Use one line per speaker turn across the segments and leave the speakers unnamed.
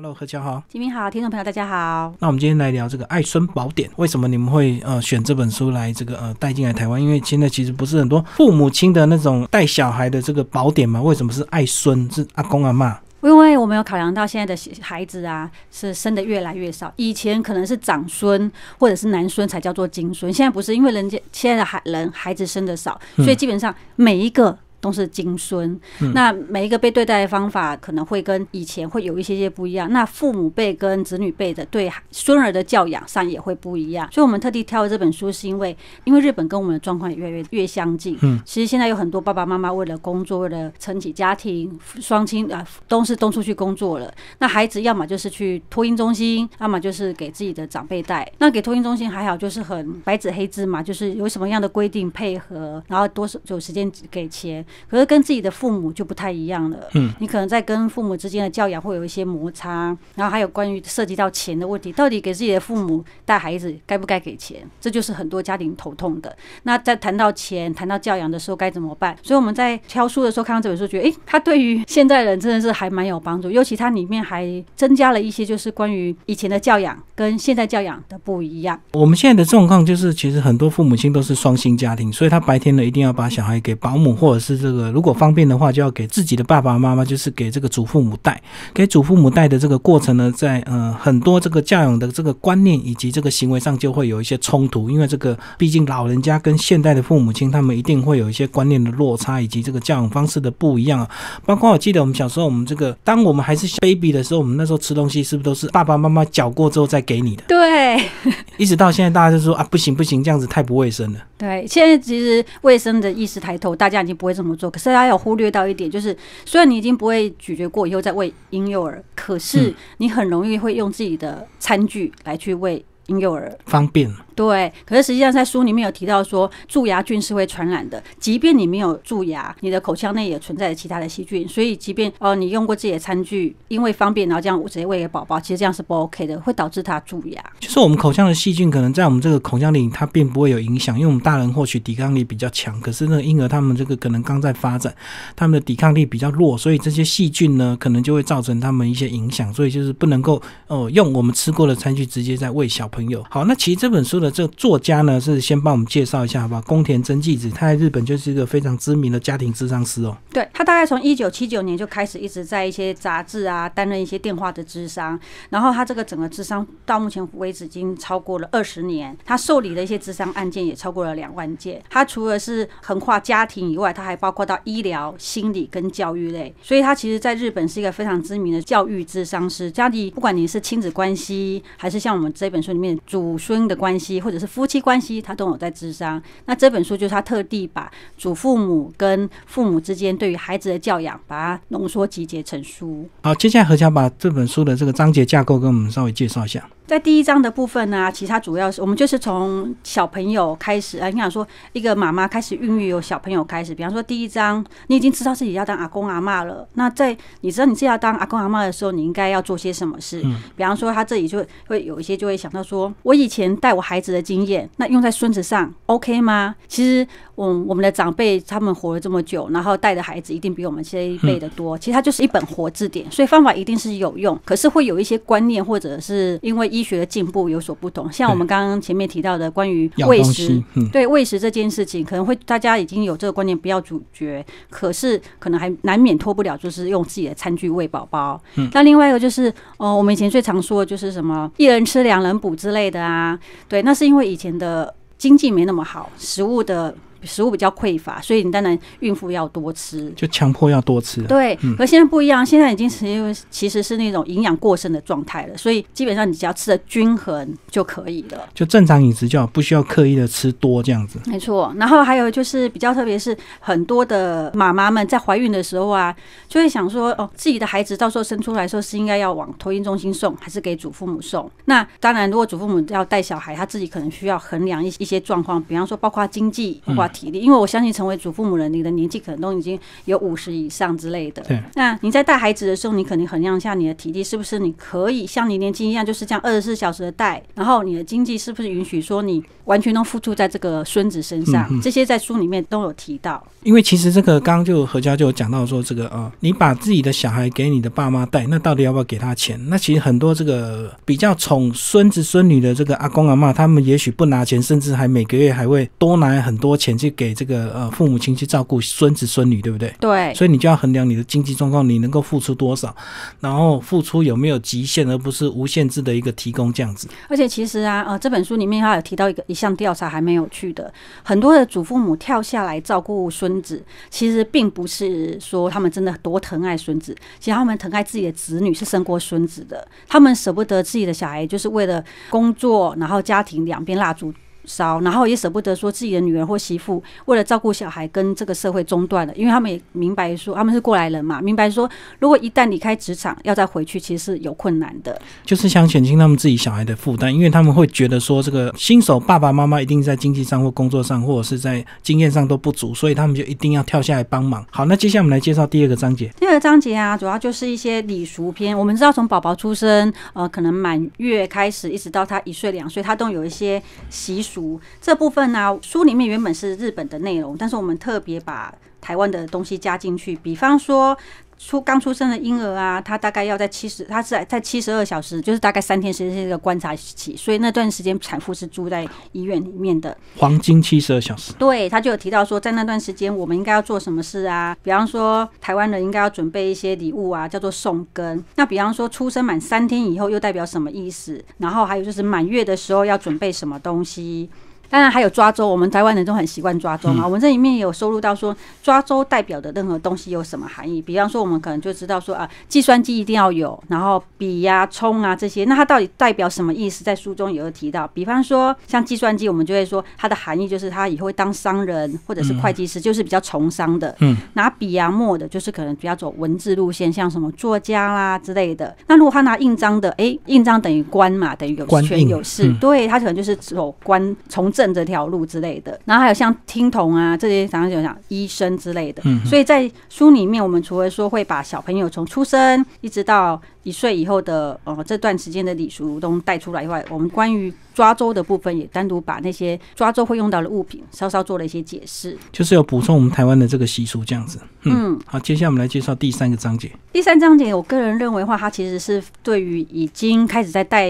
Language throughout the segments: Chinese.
Hello，何家好，金明好，听众朋友大家好。
那我们今天来聊这个《爱孙宝典》，为什么你们会呃选这本书来这个呃带进来台湾？因为现在其实不是很多父母亲的那种带小孩的这个宝典嘛？为什么是爱孙是阿公阿妈？
因为我们有考量到现在的孩子啊是生的越来越少，以前可能是长孙或者是男孙才叫做金孙，现在不是，因为人家现在的孩人孩子生的少，所以基本上每一个。都是金孙，那每一个被对待的方法可能会跟以前会有一些些不一样。那父母辈跟子女辈的对孙儿的教养上也会不一样。所以，我们特地挑了这本书，是因为因为日本跟我们的状况越来越越相近。嗯，其实现在有很多爸爸妈妈为了工作，为了撑起家庭，双亲啊都是都出去工作了。那孩子要么就是去托婴中心，要么就是给自己的长辈带。那给托婴中心还好，就是很白纸黑字嘛，就是有什么样的规定配合，然后多少有时间给钱。可是跟自己的父母就不太一样了。嗯，你可能在跟父母之间的教养会有一些摩擦，然后还有关于涉及到钱的问题，到底给自己的父母带孩子该不该给钱，这就是很多家庭头痛的。那在谈到钱、谈到教养的时候该怎么办？所以我们在挑书的时候看到这本书，觉得哎，他对于现在人真的是还蛮有帮助，尤其它里面还增加了一些就是关于以前的教养跟现在教养的不一样。
我们现在的状况就是，其实很多父母亲都是双薪家庭，所以他白天呢一定要把小孩给保姆或者是。这个如果方便的话，就要给自己的爸爸妈妈，就是给这个祖父母带。给祖父母带的这个过程呢，在呃很多这个教养的这个观念以及这个行为上，就会有一些冲突。因为这个毕竟老人家跟现代的父母亲，他们一定会有一些观念的落差，以及这个教养方式的不一样啊。包括我记得我们小时候，我们这个当我们还是 baby 的时候，我们那时候吃东西是不是都是爸爸妈妈嚼过之后再给你
的？对，
一直到现在大家就说啊，不行不行，这样子太不卫生了。
对，现在其实卫生的意识抬头，大家已经不会这么做。可是大家有忽略到一点，就是虽然你已经不会咀嚼过以后再喂婴幼儿，可是你很容易会用自己的餐具来去喂婴幼儿，方便。对，可是实际上在书里面有提到说，蛀牙菌是会传染的。即便你没有蛀牙，你的口腔内也存在其他的细菌。所以即便哦，你用过自己的餐具，因为方便，然后这样我直接喂给宝宝，其实这样是不 OK 的，会导致他蛀牙。
就是我们口腔的细菌，可能在我们这个口腔里，它并不会有影响，因为我们大人或许抵抗力比较强。可是那个婴儿他们这个可能刚在发展，他们的抵抗力比较弱，所以这些细菌呢，可能就会造成他们一些影响。所以就是不能够哦，用我们吃过的餐具直接在喂小朋友。好，那其实这本书的。这个作家呢是先帮我们介绍一下，好吧？宫田真纪子，他在日本就是一个非常知名的家庭智商师哦。
对，他大概从一九七九年就开始一直在一些杂志啊担任一些电话的智商，然后他这个整个智商到目前为止已经超过了二十年，他受理的一些智商案件也超过了两万件。他除了是横跨家庭以外，他还包括到医疗、心理跟教育类，所以他其实在日本是一个非常知名的教育智商师。家里不管你是亲子关系，还是像我们这本书里面祖孙的关系。或者是夫妻关系，他都有在智商。那这本书就是他特地把祖父母跟父母之间对于孩子的教养，把它浓缩集结成书。
好，接下来何强把这本书的这个章节架构跟我们稍微介绍一下。
在第一章的部分呢，其实主要是我们就是从小朋友开始啊。你想说一个妈妈开始孕育有小朋友开始，比方说第一章，你已经知道自己要当阿公阿妈了。那在你知道你自己要当阿公阿妈的时候，你应该要做些什么事？嗯。比方说他这里就会有一些就会想到说，我以前带我孩子的经验，那用在孙子上 OK 吗？其实，我我们的长辈他们活了这么久，然后带的孩子一定比我们这一辈的多。其实它就是一本活字典，所以方法一定是有用。可是会有一些观念或者是因为一。医学的进步有所不同，像我们刚刚前面提到的关于喂食，对喂食这件事情，可能会大家已经有这个观念，不要咀嚼，可是可能还难免脱不了，就是用自己的餐具喂宝宝。那另外一个就是，哦，我们以前最常说的就是什么“一人吃，两人补”之类的啊，对，那是因为以前的经济没那么好，食物的。食物比较匮乏，所以你当然孕妇要多吃，
就强迫要多吃。对，和
现在不一样，现在已经是因为其实是那种营养过剩的状态了，所以基本上你只要吃的均衡就可以了，
就正常饮食就好，不需要刻意的吃多这样子。
没错，然后还有就是比较特别是很多的妈妈们在怀孕的时候啊，就会想说哦，自己的孩子到时候生出来时候是应该要往托婴中心送，还是给祖父母送？那当然，如果祖父母要带小孩，他自己可能需要衡量一一些状况，比方说包括经济体力，因为我相信成为祖父母人，你的年纪可能都已经有五十以上之类的。对，那你在带孩子的时候，你肯定衡量一下你的体力是不是你可以像你年轻一样，就是这样二十四小时的带，然后你的经济是不是允许说你完全都付出在这个孙子身上？这些在书里面都有提到。
因为其实这个刚刚就何家就有讲到说这个啊，你把自己的小孩给你的爸妈带，那到底要不要给他钱？那其实很多这个比较宠孙子孙女的这个阿公阿妈，他们也许不拿钱，甚至还每个月还会多拿很多钱去给这个呃父母亲去照顾孙子孙女，对不对？对。所以你就要衡量你的经济状况，你能够付出多少，然后付出有没有极限，而不是无限制的一个提供这样子。
而且其实啊，呃，这本书里面他有提到一个一项调查，还蛮有趣的，很多的祖父母跳下来照顾孙。子其实并不是说他们真的多疼爱孙子，其实他们疼爱自己的子女是生过孙子的，他们舍不得自己的小孩，就是为了工作，然后家庭两边蜡烛烧，然后也舍不得说自己的女儿或媳妇为了照顾小孩跟这个社会中断了，因为他们也明白说他们是过来人嘛，明白说如果一旦离开职场，要再回去其实是有困难的。
就是想减轻他们自己小孩的负担，因为他们会觉得说这个新手爸爸妈妈一定在经济上或工作上或者是在经验上都不足，所以他们就一定要跳下来帮忙。好，那接下来我们来介绍第二个章节。
第二个章节啊，主要就是一些礼俗篇。我们知道从宝宝出生，呃，可能满月开始，一直到他一岁两岁，他都有一些习俗。书这部分呢，书里面原本是日本的内容，但是我们特别把台湾的东西加进去，比方说。出刚出生的婴儿啊，他大概要在七十，他是，在七十二小时，就是大概三天时间的观察期，所以那段时间产妇是住在医院里面的，
黄金七十二小时。
对他就有提到说，在那段时间我们应该要做什么事啊？比方说，台湾人应该要准备一些礼物啊，叫做送根。那比方说，出生满三天以后又代表什么意思？然后还有就是满月的时候要准备什么东西？当然还有抓周，我们台湾人都很习惯抓周啊。我们这里面也有收录到说抓周代表的任何东西有什么含义。比方说我们可能就知道说啊，计算机一定要有，然后笔啊、冲啊这些，那它到底代表什么意思？在书中也有提到。比方说像计算机，我们就会说它的含义就是他以后会当商人或者是会计师，就是比较从商的。嗯。拿笔啊墨的，就是可能比较走文字路线，像什么作家啦之类的。那如果他拿印章的，哎，印章等于官嘛，等于有权有势。对，他可能就是走官从。正这条路之类的，然后还有像听筒啊这些，常常就讲医生之类的。嗯，所以在书里面，我们除了说会把小朋友从出生一直到一岁以后的呃这段时间的礼俗都带出来以外，我们关于抓周的部分也单独把那些抓周会用到的物品稍稍做了一些解释，
就是有补充我们台湾的这个习俗这样子。嗯，好，接下来我们来介绍第三个章节。
第三章节，我个人认为的话，它其实是对于已经开始在带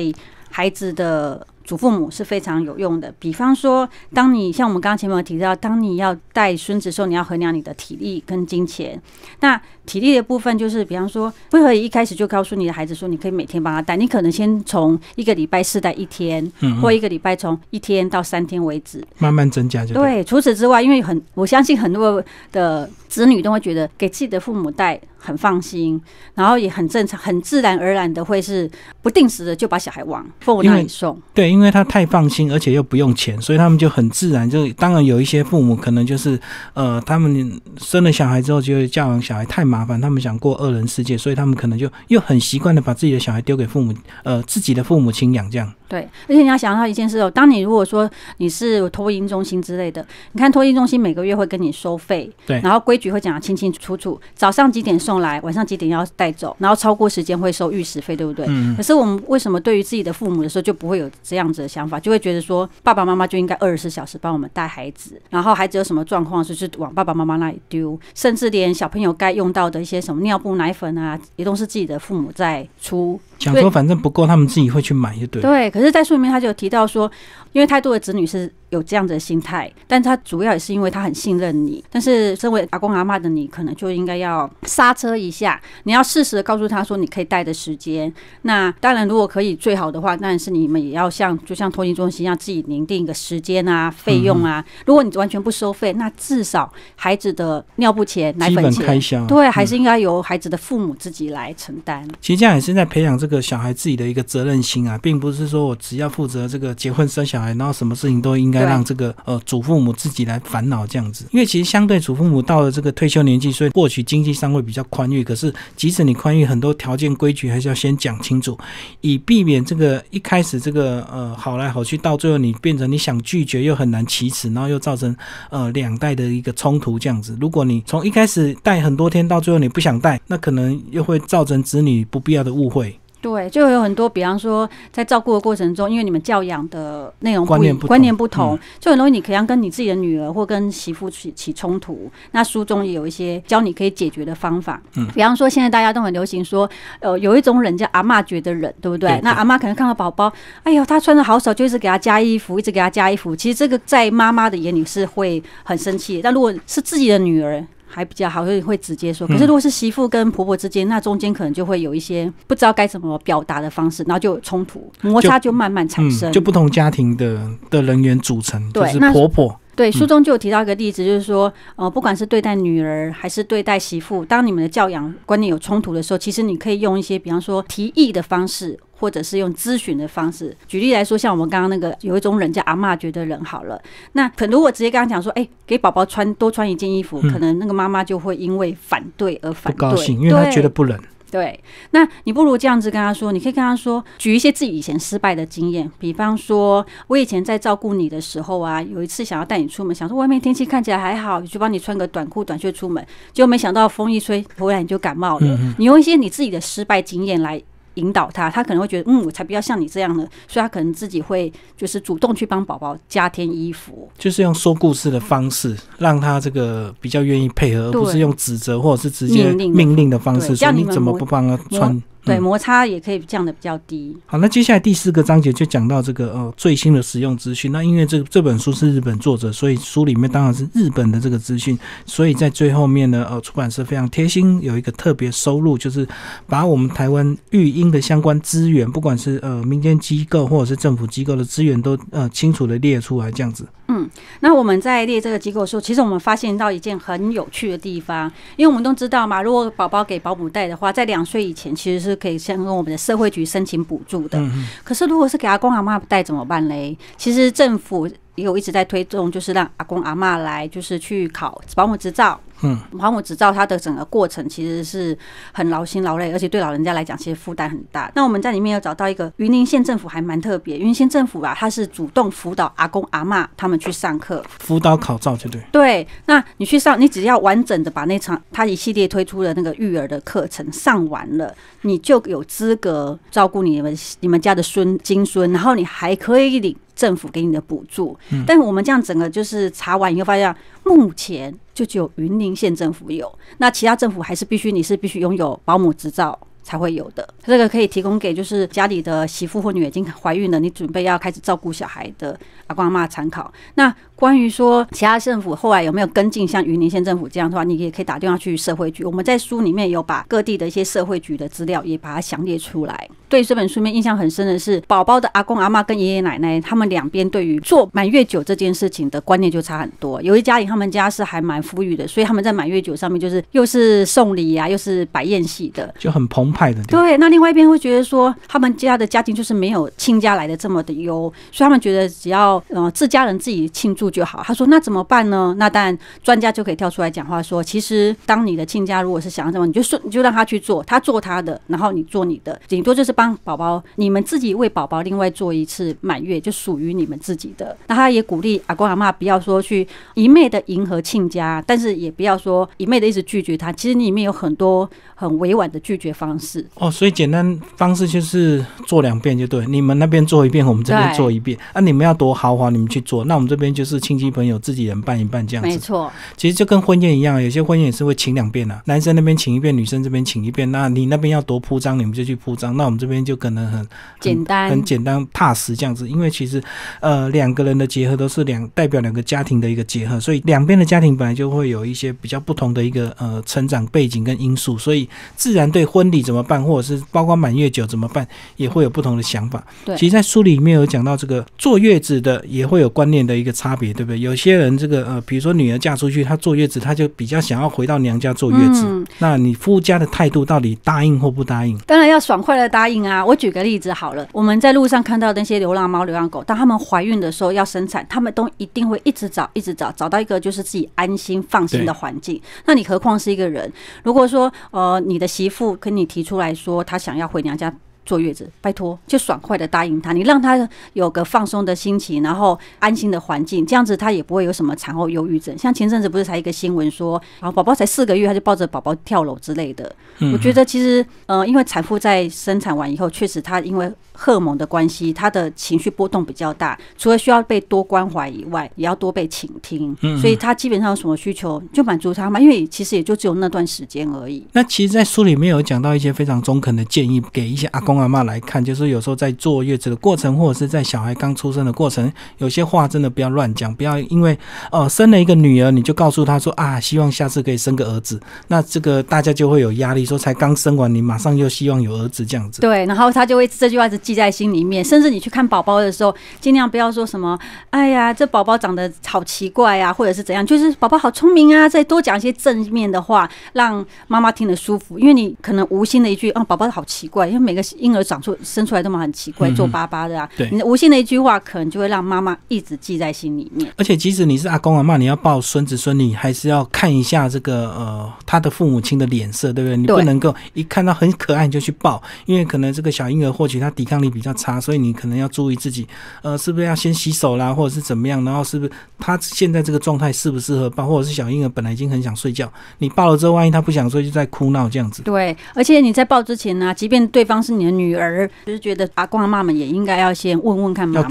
孩子的。祖父母是非常有用的。比方说，当你像我们刚刚前面提到，当你要带孙子的时候，你要衡量你的体力跟金钱。那体力的部分，就是比方说，不可以一开始就告诉你的孩子说，你可以每天帮他带。你可能先从一个礼拜试带一天，或一个礼拜从一天到三天为止，
慢慢增加。就对。
除此之外，因为很我相信很多的子女都会觉得，给自己的父母带。很放心，然后也很正常，很自然而然的会是不定时的就把小孩往父母那里送。
对，因为他太放心，而且又不用钱，所以他们就很自然。就当然有一些父母可能就是呃，他们生了小孩之后就会教养小孩太麻烦，他们想过二人世界，所以他们可能就又很习惯的把自己的小孩丢给父母，呃，自己的父母亲养这样。
对，而且你要想到一件事哦，当你如果说你是托婴中心之类的，你看托婴中心每个月会跟你收费，对，然后规矩会讲的清清楚楚，早上几点送来，晚上几点要带走，然后超过时间会收玉时费，对不对？嗯。可是我们为什么对于自己的父母的时候就不会有这样子的想法，就会觉得说爸爸妈妈就应该二十四小时帮我们带孩子，然后孩子有什么状况就是往爸爸妈妈那里丢，甚至连小朋友该用到的一些什么尿布、奶粉啊，也都是自己的父母在出。讲说
反正不够，他们自己会去买，就对。
对，可是，在书里面他就提到说，因为太多的子女是。有这样的心态，但他主要也是因为他很信任你。但是身为阿公阿妈的你，可能就应该要刹车一下，你要适时的告诉他说，你可以带的时间。那当然，如果可以最好的话，当然是你们也要像就像托婴中心一样，自己拟定一个时间啊、费用啊。如果你完全不收费，那至少孩子的尿布钱、奶粉钱开销，对，还是应该由孩子的父母自己来承担。
其实这样也是在培养这个小孩自己的一个责任心啊，并不是说我只要负责这个结婚生小孩，然后什么事情都应该。来让这个呃祖父母自己来烦恼这样子，因为其实相对祖父母到了这个退休年纪，所以获取经济上会比较宽裕。可是即使你宽裕很多，条件规矩还是要先讲清楚，以避免这个一开始这个呃好来好去，到最后你变成你想拒绝又很难启齿，然后又造成呃两代的一个冲突这样子。如果你从一开始带很多天，到最后你不想带，那可能又会造成子女不必要的误会。
对，就有很多，比方说在照顾的过程中，因为你们教养的内容观念观念不同，就很容易你可能跟你自己的女儿或跟媳妇起起冲突。那书中也有一些教你可以解决的方法。嗯，比方说现在大家都很流行说，呃，有一种忍叫阿妈觉得忍，对不对？那阿妈可能看到宝宝，哎呦，他穿的好少，就一直给他加衣服，一直给他加衣服。其实这个在妈妈的眼里是会很生气，但如果是自己的女儿。还比较好，会会直接说。可是如果是媳妇跟婆婆之间，那中间可能就会有一些不知道该怎么表达的方式，然后就冲突、摩擦就慢慢产生。就不
同家庭的的人员组成，就是婆婆。
对，书中就有提到一个例子，就是说，呃，不管是对待女儿还是对待媳妇，当你们的教养观念有冲突的时候，其实你可以用一些，比方说提议的方式，或者是用咨询的方式。举例来说，像我们刚刚那个，有一种人叫阿妈觉得冷好了，那可如果直接刚刚讲说，哎，给宝宝穿多穿一件衣服，可能那个妈妈就会因为反对而反不高兴，因为他觉得不冷。对，那你不如这样子跟他说，你可以跟他说，举一些自己以前失败的经验，比方说，我以前在照顾你的时候啊，有一次想要带你出门，想说外面天气看起来还好，就帮你穿个短裤短袖出门，结果没想到风一吹，突然你就感冒了。你用一些你自己的失败经验来。引导他，他可能会觉得，嗯，我才不要像你这样呢，所以他可能自己会就是主动去帮宝宝加添衣服，
就是用说故事的方式让他这个比较愿意配合，而不是用指责或者是直接命令的方式说你怎么不帮他穿。对
摩擦也可以降的比较低。
好，那接下来第四个章节就讲到这个呃最新的使用资讯。那因为这这本书是日本作者，所以书里面当然是日本的这个资讯。所以在最后面呢，呃，出版社非常贴心，有一个特别收录，就是把我们台湾育婴的相关资源，不管是呃民间机构或者是政府机构的资源，都呃清楚的列出来这样子。
嗯，那我们在列这个机构的时候，其实我们发现到一件很有趣的地方，因为我们都知道嘛，如果宝宝给保姆带的话，在两岁以前其实是可以先跟我们的社会局申请补助的。可是如果是给阿公阿妈带怎么办嘞？其实政府也有一直在推动，就是让阿公阿妈来，就是去考保姆执照。嗯，保姆执照它的整个过程其实是很劳心劳累，而且对老人家来讲其实负担很大。那我们在里面有找到一个云林县政府还蛮特别，云林县政府啊，它是主动辅导阿公阿妈他们去上课，
辅导考照，就对。
对，那你去上，你只要完整的把那场他一系列推出的那个育儿的课程上完了，你就有资格照顾你们你们家的孙、金孙，然后你还可以领。政府给你的补助，但我们这样整个就是查完以后发现，目前就只有云林县政府有，那其他政府还是必须你是必须拥有保姆执照才会有的。这个可以提供给就是家里的媳妇或女儿已经怀孕了，你准备要开始照顾小孩的阿公阿妈参考。那。关于说其他政府后来有没有跟进，像云林县政府这样的话，你也可以打电话去社会局。我们在书里面有把各地的一些社会局的资料也把它详列出来。对这本书面印象很深的是，宝宝的阿公阿妈跟爷爷奶奶他们两边对于做满月酒这件事情的观念就差很多。有一家人他们家是还蛮富裕的，所以他们在满月酒上面就是又是送礼啊，又是摆宴席的，
就很澎湃的。
对，那另外一边会觉得说他们家的家庭就是没有亲家来的这么的优，所以他们觉得只要呃自家人自己庆祝。就好。他说：“那怎么办呢？”那当然，专家就可以跳出来讲话说：“其实，当你的亲家如果是想要什么，你就说你就让他去做，他做他的，然后你做你的，顶多就是帮宝宝，你们自己为宝宝另外做一次满月，就属于你们自己的。”那他也鼓励阿公阿妈不要说去一昧的迎合亲家，但是也不要说一昧的一直拒绝他。其实里面有很多很委婉的拒绝方式
哦。所以简单方式就是做两遍就对，你们那边做一遍，我们这边做一遍。啊，你们要多豪华你们去做，那我们这边就是。亲戚朋友自己人办一办这样子，没错。其实就跟婚宴一样，有些婚宴也是会请两遍啊，男生那边请一遍，女生这边请一遍。那你那边要多铺张，你们就去铺张。那我们这边就可能很
简单，很简
单踏实这样子。因为其实呃两个人的结合都是两代表两个家庭的一个结合，所以两边的家庭本来就会有一些比较不同的一个呃成长背景跟因素，所以自然对婚礼怎么办，或者是包括满月酒怎么办，也会有不同的想法。对，其实，在书里面有讲到这个坐月子的也会有观念的一个差别。对不对？有些人这个呃，比如说女儿嫁出去，她坐月子，她就比较想要回到娘家坐月子。那你夫家的态度到底答应或不答应？
当然要爽快的答应啊！我举个例子好了，我们在路上看到那些流浪猫、流浪狗，当他们怀孕的时候要生产，他们都一定会一直找、一直找，找到一个就是自己安心、放心的环境。那你何况是一个人？如果说呃，你的媳妇跟你提出来说，她想要回娘家。坐月子，拜托，就爽快的答应他。你让他有个放松的心情，然后安心的环境，这样子他也不会有什么产后忧郁症。像前阵子不是才一个新闻说，然后宝宝才四个月，他就抱着宝宝跳楼之类的。我觉得其实，呃，因为产妇在生产完以后，确实她因为荷尔蒙的关系，她的情绪波动比较大。除了需要被多关怀以外，也要多被倾听。嗯，所以她基本上什么需求就满足她嘛，因为其实也就只有那段时间而已。
那其实，在书里面有讲到一些非常中肯的建议，给一些阿公。妈妈来看，就是有时候在坐月子的过程，或者是在小孩刚出生的过程，有些话真的不要乱讲，不要因为呃生了一个女儿，你就告诉他说啊，希望下次可以生个儿子，那这个大家就会有压力，说才刚生完，你马上又希望有儿子这样
子。对，然后他就会这句话是记在心里面，甚至你去看宝宝的时候，尽量不要说什么，哎呀，这宝宝长得好奇怪啊，或者是怎样，就是宝宝好聪明啊，再多讲一些正面的话，让妈妈听得舒服，因为你可能无心的一句啊，宝宝好奇怪，因为每个婴。婴儿长出生出来都么很奇怪，皱巴巴的啊！对，你无心的一句话，可能就会让妈妈一直记在心里面。
而且，即使你是阿公阿妈，你要抱孙子孙女，还是要看一下这个呃他的父母亲的脸色，对不对？你不能够一看到很可爱你就去抱，因为可能这个小婴儿或许他抵抗力比较差，所以你可能要注意自己，呃，是不是要先洗手啦，或者是怎么样？然后是不是他现在这个状态适不适合抱？或者是小婴儿本来已经很想睡觉，你抱了之后，万一他不想睡就在哭闹这样子。
对，而且你在抱之前呢，即便对方是你的。女儿就是觉得阿公阿妈们也应该要先问问看，妈妈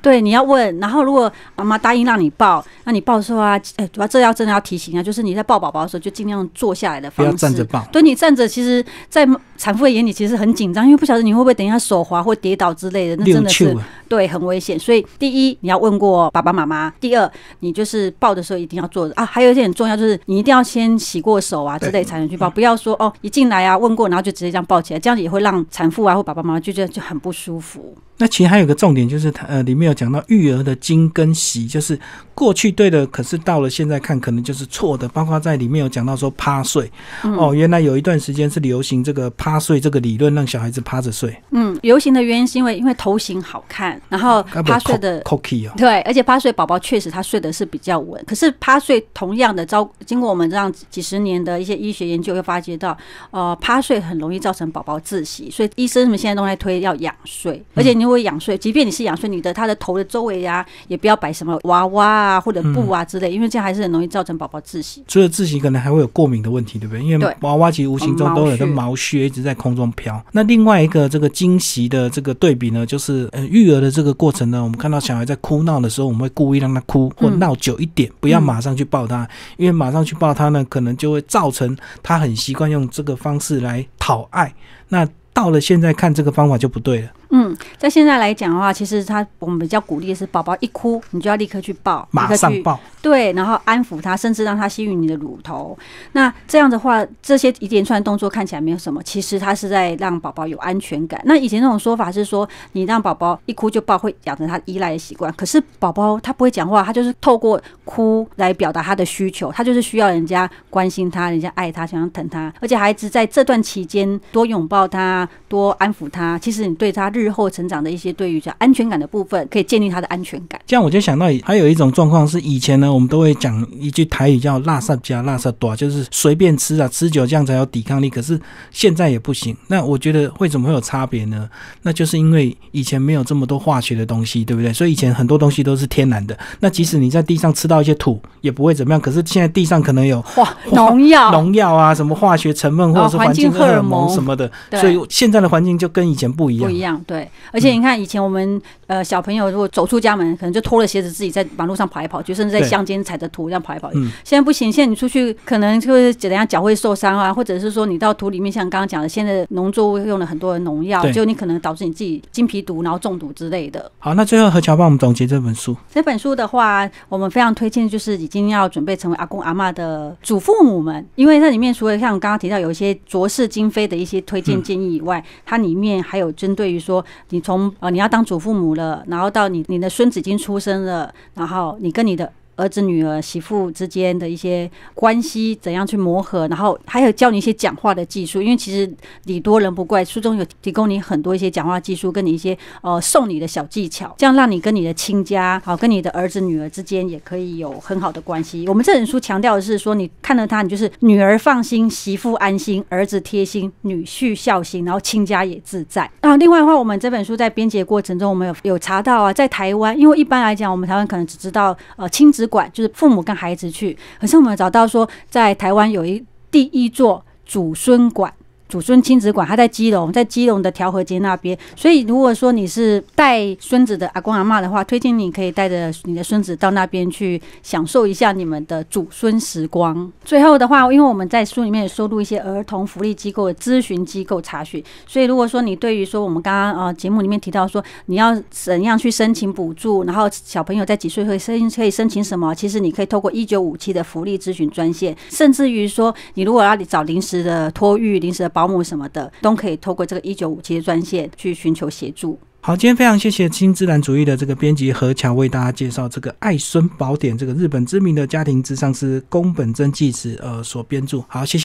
对你要问，然后如果妈妈答应让你抱，那你抱的时候啊，哎，主要这要真的要提醒啊，就是你在抱宝宝的时候就尽量坐下来的方式，不要站着抱。对，你站着其实，在产妇的眼里其实很紧张，因为不晓得你会不会等一下手滑或跌倒之类的，那真的是对很危险。所以第一你要问过爸爸妈妈，第二你就是抱的时候一定要坐着啊。还有一点很重要，就是你一定要先洗过手啊，之类才能去抱，不要说哦一进来啊问过，然后就直接这样抱起来，这样也会让产妇。父啊，或爸爸妈妈就觉得就很不舒服。
那其实还有个重点，就是它呃，里面有讲到育儿的经跟习，就是过去对的，可是到了现在看，可能就是错的。包括在里面有讲到说趴睡哦，原来有一段时间是流行这个趴睡这个理论，让小孩子趴着睡。
嗯，流行的原因是因为因为头型好看，然后趴睡的 c o o k e 哦，对，而且趴睡宝宝确实他睡的是比较稳。可是趴睡同样的遭，经过我们这样几十年的一些医学研究，又发觉到呃趴睡很容易造成宝宝窒息，所以医生们现在都在推要仰睡，而且你。因为仰睡，即便你是仰睡，你的他的头的周围呀，也不要摆什么娃娃啊或者布啊之类，因为这样还是很容易造成宝宝窒息。
除了窒息，可能还会有过敏的问题，对不对？因为娃娃其实无形中都有个毛屑一直在空中飘。那另外一个这个惊喜的这个对比呢，就是呃育儿的这个过程呢，我们看到小孩在哭闹的时候，我们会故意让他哭或闹久一点，不要马上去抱他，因为马上去抱他呢，可能就会造成他很习惯用这个方式来讨爱。那到了现在看这个方法就不对了。
嗯，在现在来讲的话，其实他我们比较鼓励的是，宝宝一哭，你就要立刻去抱，马上抱，对，然后安抚他，甚至让他吸吮你的乳头。那这样的话，这些一连串动作看起来没有什么，其实他是在让宝宝有安全感。那以前那种说法是说，你让宝宝一哭就抱，会养成他依赖的习惯。可是宝宝他不会讲话，他就是透过哭来表达他的需求，他就是需要人家关心他，人家爱他，想要疼他。而且孩子在这段期间多拥抱他，多安抚他，其实你对他日日后成长的一些对于叫安全感的部分，可以建立他的安全感。
这样我就想到，还有一种状况是，以前呢，我们都会讲一句台语叫“辣圾加辣圾多”，就是随便吃啊，吃久这样才有抵抗力。可是现在也不行。那我觉得为什么会有差别呢？那就是因为以前没有这么多化学的东西，对不对？所以以前很多东西都是天然的。那即使你在地上吃到一些土，也不会怎么样。可是现在地上可能有
化 农药、
农药啊，什么化学成分，或者是环境荷尔蒙什么的。所以现在的环境就跟以前不一样。不一样。
对，而且你看，以前我们呃小朋友如果走出家门，可能就脱了鞋子自己在马路上跑一跑，就甚至在乡间踩着土这样跑一跑。嗯。现在不行，现在你出去可能就是怎样脚会受伤啊，或者是说你到土里面，像刚刚讲的，现在农作物用了很多的农药，就你可能导致你自己金皮毒、然后中毒之类的。
好，那最后何乔帮我们总结这本书。
这本书的话，我们非常推荐，就是已经要准备成为阿公阿妈的祖父母们，因为那里面除了像刚刚提到有一些卓氏精非的一些推荐建议以外，它里面还有针对于说。说你从呃你要当祖父母了，然后到你你的孙子已经出生了，然后你跟你的。儿子、女儿、媳妇之间的一些关系怎样去磨合，然后还有教你一些讲话的技术，因为其实礼多人不怪，书中有提供你很多一些讲话技术，跟你一些呃送礼的小技巧，这样让你跟你的亲家、好跟你的儿子、女儿之间也可以有很好的关系。我们这本书强调的是说，你看到他，你就是女儿放心，媳妇安心，儿子贴心，女婿孝心，然后亲家也自在。那另外的话，我们这本书在编辑过程中，我们有有查到啊，在台湾，因为一般来讲，我们台湾可能只知道呃亲子。馆就是父母跟孩子去，可是我们找到说，在台湾有一第一座祖孙馆。祖孙亲子馆，它在基隆，在基隆的调和街那边。所以，如果说你是带孙子的阿公阿妈的话，推荐你可以带着你的孙子到那边去享受一下你们的祖孙时光。最后的话，因为我们在书里面也收录一些儿童福利机构的咨询机构查询，所以如果说你对于说我们刚刚呃节目里面提到说你要怎样去申请补助，然后小朋友在几岁会申可以申请什么，其实你可以透过一九五七的福利咨询专线，甚至于说你如果要找临时的托育、临时的保。保姆什么的都可以透过这个一九五七专线去寻求协助。
好，今天非常谢谢新自然主义的这个编辑何强为大家介绍这个《爱孙宝典》，这个日本知名的家庭至上师宫本真纪子呃所编著。好，谢谢。